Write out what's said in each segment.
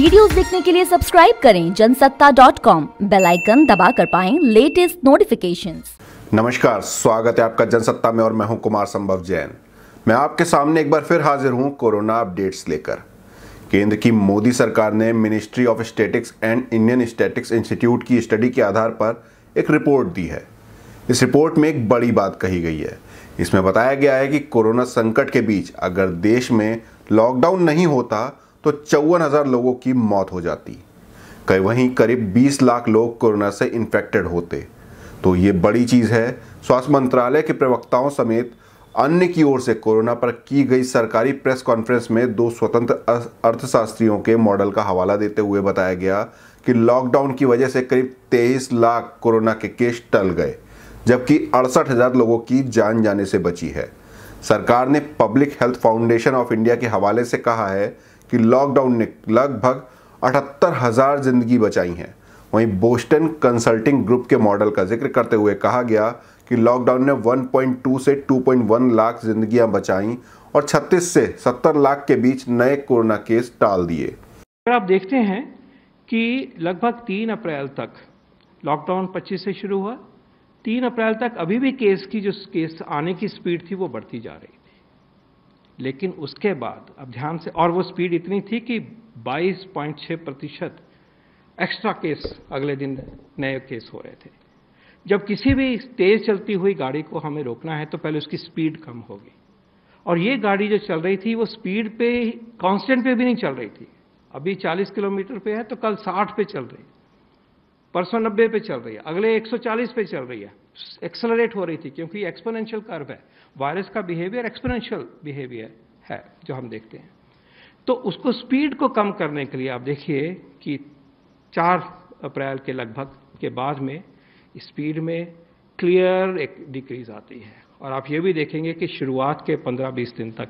videos देखने के लिए सब्सक्राइब करें जनसत्ता डॉट कॉम बेलाइकन दबा कर पाए लेटेस्ट नोटिफिकेशन नमस्कार स्वागत है आपका जनसत्ता में और मैं हूं कुमार संभव जैन मैं आपके सामने एक बार फिर हाजिर हूं कोरोना अपडेट्स लेकर केंद्र की मोदी सरकार ने ministry of statistics and Indian statistics institute की स्टडी के आधार पर एक रिपोर्ट दी है इस रिपोर्ट में एक बड़ी बात कही गई है इसमें बताया गया है कि कोरोना संकट के बीच अगर देश में लॉकडाउन नहीं होता तो चौवन हज़ार लोगों की मौत हो जाती कई वहीं करीब 20 लाख लोग कोरोना से इन्फेक्टेड होते तो ये बड़ी चीज़ है स्वास्थ्य मंत्रालय के प्रवक्ताओं समेत अन्य की ओर से कोरोना पर की गई सरकारी प्रेस कॉन्फ्रेंस में दो स्वतंत्र अर्थशास्त्रियों के मॉडल का हवाला देते हुए बताया गया कि लॉकडाउन की वजह से करीब 23 लाख कोरोना के केस टल गए जबकि अड़सठ हज़ार लोगों की जान जाने से बची है सरकार ने public health foundation of India के हवाले से कहा है कि लॉकडाउन ने लगभग अठहत्तर हज़ार जिंदगी बचाई हैं वहीं बोस्टन कंसल्टिंग ग्रुप के मॉडल का जिक्र करते हुए कहा गया कि लॉकडाउन ने 1.2 से 2.1 लाख जिंदगियां बचाई और 36 से 70 लाख के बीच नए कोरोना केस टाल दिए अगर आप देखते हैं कि लगभग 3 अप्रैल तक लॉकडाउन 25 से शुरू हुआ 3 अप्रैल तक अभी भी केस की जो केस आने की स्पीड थी वो बढ़ती जा रही लेकिन उसके बाद अब ध्यान से और वो स्पीड इतनी थी कि 22.6 प्रतिशत एक्स्ट्रा केस अगले दिन नए केस हो रहे थे जब किसी भी तेज चलती हुई गाड़ी को हमें रोकना है तो पहले उसकी स्पीड कम होगी और ये गाड़ी जो चल रही थी वो स्पीड पे कांस्टेंट पे भी नहीं चल रही थी अभी 40 किलोमीटर पे है तो कल 60 पे चल रही परसों 90 पे चल रही है अगले 140 पे चल रही है एक्सलरेट हो रही थी क्योंकि एक्सपोनेंशियल कर्व है वायरस का बिहेवियर एक्सपोनेंशियल बिहेवियर है जो हम देखते हैं तो उसको स्पीड को कम करने के लिए आप देखिए कि चार अप्रैल के लगभग के बाद में स्पीड में क्लियर एक डिक्रीज आती है और आप ये भी देखेंगे कि शुरुआत के 15-20 दिन तक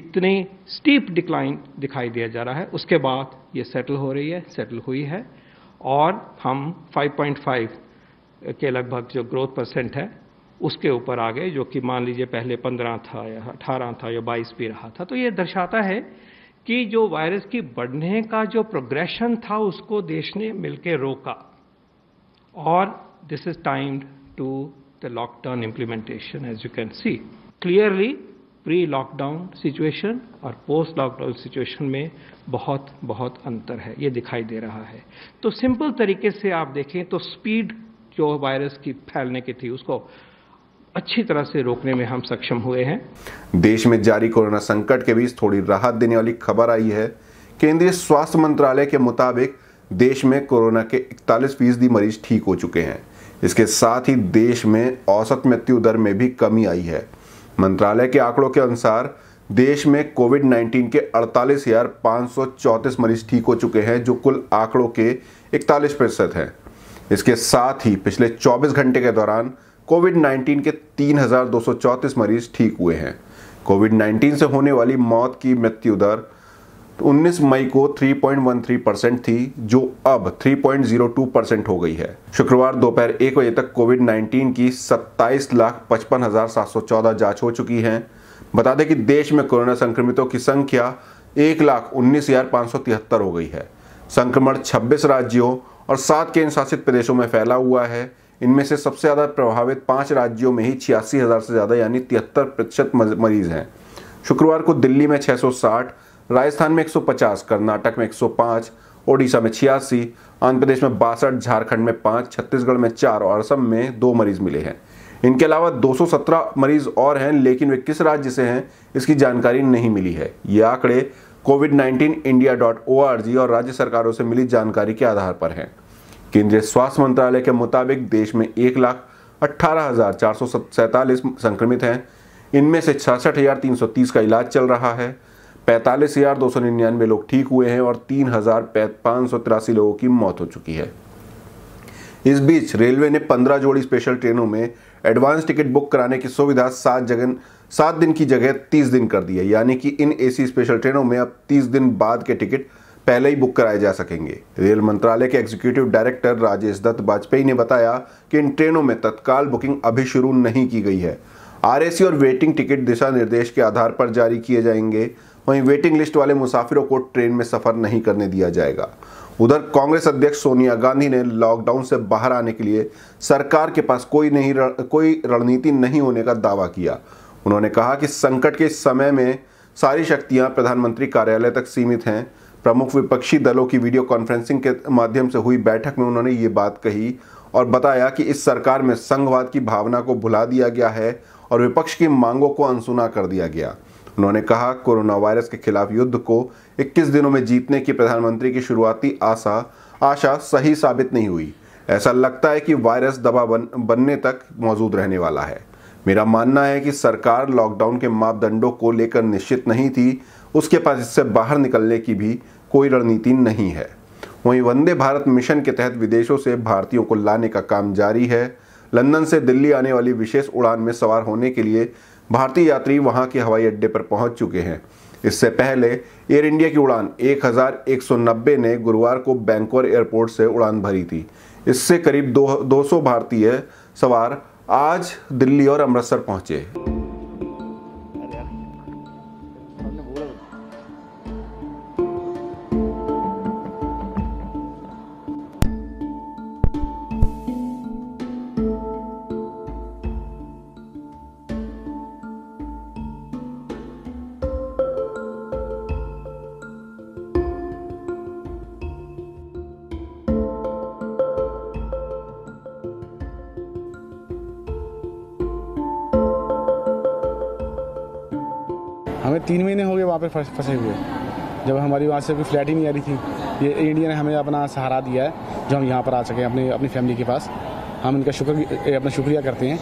इतनी स्टीप डिक्लाइन दिखाई दिया जा रहा है उसके बाद ये सेटल हो रही है सेटल हुई है और हम 5.5 के लगभग जो ग्रोथ परसेंट है उसके ऊपर आ गए जो कि मान लीजिए पहले पंद्रह था या अठारह था या बाईस भी रहा था तो ये दर्शाता है कि जो वायरस की बढ़ने का जो प्रोग्रेशन था उसको देश ने मिलकर रोका और this is timed to the lockdown implementation as you can see clearly pre lockdown situation और पोस्ट लॉकडाउन सिचुएशन में बहुत बहुत अंतर है ये दिखाई दे रहा है तो सिंपल तरीके से आप देखें तो स्पीड जो वायरस की फैलने की थी उसको अच्छी तरह से रोकने में हम सक्षम हुए हैं देश में जारी कोरोना संकट के बीच थोड़ी राहत देने वाली खबर आई है केंद्रीय स्वास्थ्य मंत्रालय के मुताबिक देश में कोरोना के इकतालीस फीसदी मरीज ठीक हो चुके हैं इसके साथ ही देश में औसत मृत्यु दर में भी कमी आई है मंत्रालय के आंकड़ों के अनुसार देश में कोविड 19 के अड़तालीस मरीज ठीक हो चुके हैं जो कुल आंकड़ों के इकतालीस प्रतिशत हैं इसके साथ ही पिछले 24 घंटे के दौरान कोविड 19 के तीन मरीज ठीक हुए हैं कोविड 19 से होने वाली मौत की मृत्यु दर 19 मई को 3.13 परसेंट थी जो अब 3.02 परसेंट हो गई है शुक्रवार दोपहर एक बजे तक कोविड 19 की सत्ताईस लाख पचपन हजार सात सौ चौदह जाँच हो चुकी हैं बता दें कि देश में कोरोना संक्रमितों की संख्या एक लाख उन्नीस हजार पाँच सौ तिहत्तर हो गई है संक्रमण 26 राज्यों और सात केंद्र शासित प्रदेशों में फैला हुआ है इनमें से सबसे ज़्यादा प्रभावित पाँच राज्यों में ही छियासी हज़ार से ज़्यादा यानी तिहत्तर प्रतिशत मरीज हैं शुक्रवार को दिल्ली में 660, राजस्थान में 150, कर्नाटक में 105, ओडिशा में छियासी आंध्र प्रदेश में बासठ झारखंड में पांच छत्तीसगढ़ में चार और असम में दो मरीज मिले हैं इनके अलावा 217 मरीज और हैं लेकिन वे किस राज्य से हैं इसकी जानकारी नहीं मिली है ये आंकड़े COVID nineteen India dot O R G और राज्य सरकारों से मिली जानकारी के आधार पर है केंद्रीय स्वास्थ्य मंत्रालय के मुताबिक देश में एक लाख अट्ठारह हजार चार सौ सैंतालीस संक्रमित हैं इनमें से छियासठ हजार तीन सौ तीस का इलाज चल रहा है पैंतालीस हजार दो सौ निन्यानवे लोग ठीक हुए हैं और तीन हजार पाँच सौ तिरासी लोगों की मौत हो चुकी है इस बीच रेलवे ने पंद्रह जोड़ी स्पेशल ट्रेनों में एडवांस टिकट बुक कराने की सुविधा सात जगह सात दिन की जगह तीस दिन कर दिया यानी कि इन एसी स्पेशल ट्रेनों में अब तीस दिन बाद के टिकट पहले ही बुक कराए जा सकेंगे रेल मंत्रालय के एग्जीक्यूटिव डायरेक्टर राजेश दत्त वाजपेयी ने बताया कि इन ट्रेनों में तत्काल बुकिंग अभी शुरू नहीं की गई है आरएसी और वेटिंग टिकट दिशा निर्देश के आधार पर जारी किए जाएंगे वहीं वेटिंग लिस्ट वाले मुसाफिरों को ट्रेन में सफर नहीं करने दिया जाएगा उधर कांग्रेस अध्यक्ष सोनिया गांधी ने लॉकडाउन से बाहर आने के लिए सरकार के पास कोई नहीं कोई रणनीति नहीं होने का दावा किया उन्होंने कहा कि संकट के समय में सारी शक्तियां प्रधानमंत्री कार्यालय तक सीमित हैं प्रमुख विपक्षी दलों की वीडियो कॉन्फ्रेंसिंग के माध्यम से हुई बैठक में उन्होंने ये बात कही और बताया कि इस सरकार में संघवाद की भावना को भुला दिया गया है और विपक्ष की मांगों को अनसुना कर दिया गया उन्होंने कहा कोरोना वायरस के खिलाफ युद्ध को 21 दिनों में जीतने की प्रधानमंत्री की शुरुआती आशा आशा सही साबित नहीं हुई ऐसा लगता है कि वायरस दबा बन, बनने तक मौजूद रहने वाला है मेरा मानना है कि सरकार लॉकडाउन के मापदंडों को लेकर निश्चित नहीं थी उसके पास इससे बाहर निकलने की भी कोई रणनीति नहीं है वहीं वंदे भारत मिशन के तहत विदेशों से भारतीयों को लाने का काम जारी है लंदन से दिल्ली आने वाली विशेष उड़ान में सवार होने के लिए भारतीय यात्री वहां के हवाई अड्डे पर पहुंच चुके हैं इससे पहले एयर इंडिया की उड़ान 1190 ने गुरुवार को बैंकोर एयरपोर्ट से उड़ान भरी थी इससे करीब दो 200 भारतीय सवार आज दिल्ली और अमृतसर पहुंचे हमें तीन महीने हो गए वहाँ पर फंसे हुए जब हमारी वहाँ से कोई फ्लैट ही नहीं आ रही थी ये इंडिया ने हमें अपना सहारा दिया है जो हम यहाँ पर आ सकें अपने अपनी फैमिली के पास हम इनका शुक्र अपना शुक्रिया करते हैं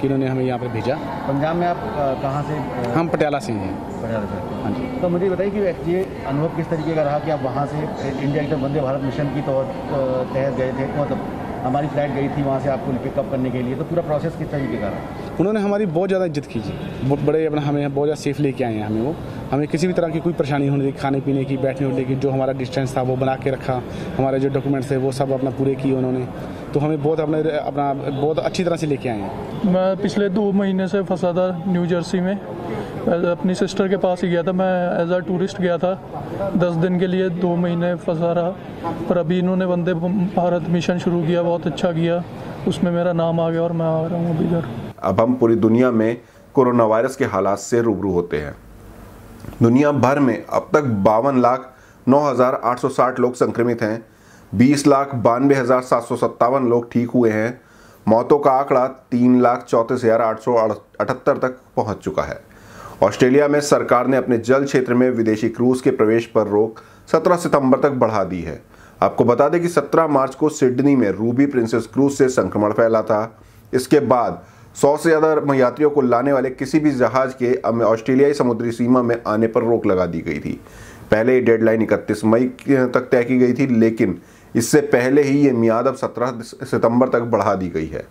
कि इन्होंने हमें यहाँ पर भेजा पंजाब में आप कहाँ से हम पटियाला से हैं पटियाला से हाँ जी तो मुझे बताइए कि ये अनुभव किस तरीके का रहा कि आप वहाँ से इंडिया के वंदे भारत मिशन की तौर तहत गए थे मतलब हमारी फ्लाइट गई थी वहाँ से आपको पिकअप करने के लिए तो पूरा प्रोसेस किस तरीके का रहा उन्होंने हमारी बहुत ज़्यादा इज्जत की बड़े अपना हमें बहुत ज़्यादा सेफ लेके आए हैं हमें वो हमें किसी भी तरह की कोई परेशानी होने दी खाने पीने की बैठने उठने की जो हमारा डिस्टेंस था वो बना के रखा हमारे जो डॉक्यूमेंट्स थे वो सब अपना पूरे किए उन्होंने तो हमें बहुत अपने अपना बहुत अच्छी तरह से लेके आए हैं मैं पिछले दो महीने से फंसा था न्यू जर्सी में अपनी सिस्टर के पास ही गया था मैं एज आ टूरिस्ट गया था दस दिन के लिए दो महीने फंसा रहा पर अभी इन्होंने वंदे भारत मिशन शुरू किया बहुत अच्छा किया उसमें मेरा नाम आ गया और मैं आ रहा हूँ अभी घर अब हम पूरी दुनिया में कोरोना वायरस के हालात से रूबरू होते हैं दुनिया भर में अब तक बावन लाख नौ हज़ार आठ सौ साठ लोग संक्रमित हैं बीस लाख बानवे हज़ार सात सौ सत्तावन लोग ठीक हुए हैं मौतों का आंकड़ा तीन लाख चौंतीस हज़ार आठ सौ अठहत्तर तक पहुंच चुका है ऑस्ट्रेलिया में सरकार ने अपने जल क्षेत्र में विदेशी क्रूज के प्रवेश पर रोक 17 सितंबर तक बढ़ा दी है आपको बता दें कि 17 मार्च को सिडनी में रूबी प्रिंसेस क्रूज से संक्रमण फैला था इसके बाद सौ से ज़्यादा यात्रियों को लाने वाले किसी भी जहाज़ के ऑस्ट्रेलियाई समुद्री सीमा में आने पर रोक लगा दी गई थी पहले ये डेडलाइन इकतीस मई तक तय की गई थी लेकिन इससे पहले ही ये मियाद अब सत्रह सितंबर तक बढ़ा दी गई है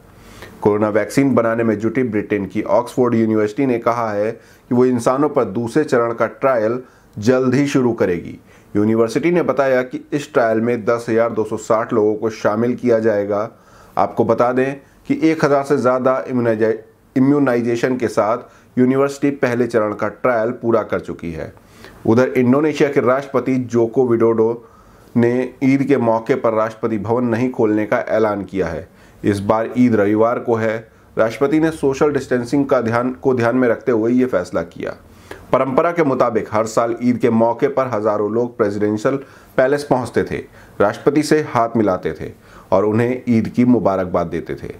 कोरोना वैक्सीन बनाने में जुटी ब्रिटेन की ऑक्सफोर्ड यूनिवर्सिटी ने कहा है कि वो इंसानों पर दूसरे चरण का ट्रायल जल्द ही शुरू करेगी यूनिवर्सिटी ने बताया कि इस ट्रायल में 10,260 लोगों को शामिल किया जाएगा आपको बता दें कि 1000 से ज़्यादा इम्यूनाइजेशन के साथ यूनिवर्सिटी पहले चरण का ट्रायल पूरा कर चुकी है उधर इंडोनेशिया के राष्ट्रपति जोको विडोडो ने ईद के मौके पर राष्ट्रपति भवन नहीं खोलने का ऐलान किया है इस बार ईद रविवार को है राष्ट्रपति ने सोशल डिस्टेंसिंग का ध्यान को ध्यान में रखते हुए ये फैसला किया परंपरा के मुताबिक हर साल ईद के मौके पर हजारों लोग प्रेसिडेंशियल पैलेस पहुंचते थे राष्ट्रपति से हाथ मिलाते थे और उन्हें ईद की मुबारकबाद देते थे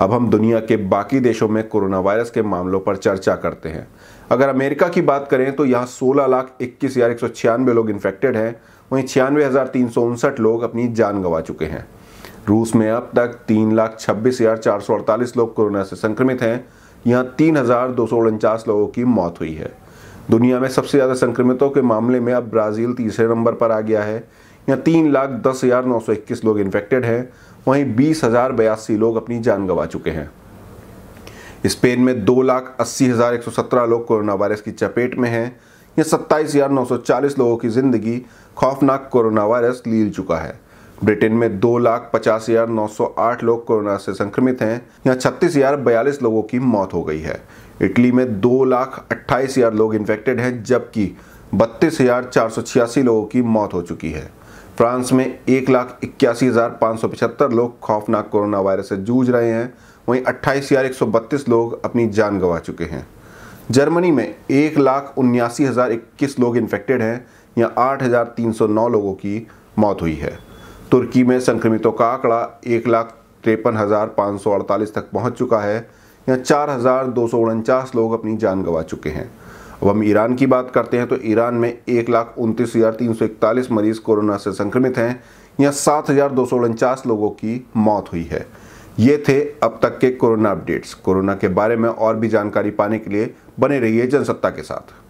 अब हम दुनिया के बाकी देशों में कोरोना वायरस के मामलों पर चर्चा करते हैं अगर अमेरिका की बात करें तो यहाँ सोलह लाख इक्कीस हज़ार एक सौ छियानवे लोग इन्फेक्टेड हैं वहीं छियानवे हज़ार तीन सौ उनसठ लोग अपनी जान गंवा चुके हैं रूस में अब तक तीन लाख छब्बीस हज़ार चार सौ अड़तालीस लोग कोरोना से संक्रमित हैं यहाँ तीन हज़ार दो सौ उनचास लोगों की मौत हुई है दुनिया में सबसे ज़्यादा संक्रमितों के मामले में अब ब्राज़ील तीसरे नंबर पर आ गया है यहाँ तीन लाख दस हज़ार नौ सौ इक्कीस लोग इन्फेक्टेड हैं वहीं बीस हजार बयासी लोग अपनी जान गंवा चुके हैं स्पेन में दो लाख अस्सी हज़ार एक सौ सत्रह लोग कोरोना वायरस की चपेट में हैं यह सत्ताईस हज़ार नौ सौ चालीस लोगों की जिंदगी खौफनाक कोरोना वायरस लील चुका है ब्रिटेन में दो लाख पचास हज़ार नौ सौ आठ लोग कोरोना से संक्रमित हैं यहाँ छत्तीस हज़ार बयालीस लोगों की मौत हो गई है इटली में दो लाख अट्ठाईस हज़ार लोग इन्फेक्टेड हैं जबकि बत्तीस हज़ार चार सौ छियासी लोगों की मौत हो चुकी है फ्रांस में एक लाख इक्यासी हज़ार पाँच सौ पचहत्तर लोग खौफनाक कोरोना वायरस से जूझ रहे हैं वहीं अट्ठाईस हज़ार एक सौ बत्तीस लोग अपनी जान गंवा चुके हैं जर्मनी में एक लाख उन्यासी हज़ार इक्कीस लोग इन्फेक्टेड हैं या आठ हज़ार तीन सौ नौ लोगों की मौत हुई है तुर्की में संक्रमितों का आंकड़ा एक लाख तिरपन हज़ार पाँच सौ अड़तालीस तक पहुँच चुका है या चार हज़ार दो सौ उनचास लोग अपनी जान गंवा चुके हैं अब हम ईरान की बात करते हैं तो ईरान में एक लाख उनतीस हज़ार तीन सौ इकतालीस मरीज़ कोरोना से संक्रमित हैं यहाँ सात हज़ार दो सौ उनचास लोगों की मौत हुई है ये थे अब तक के कोरोना अपडेट्स कोरोना के बारे में और भी जानकारी पाने के लिए बने रहिए जनसत्ता के साथ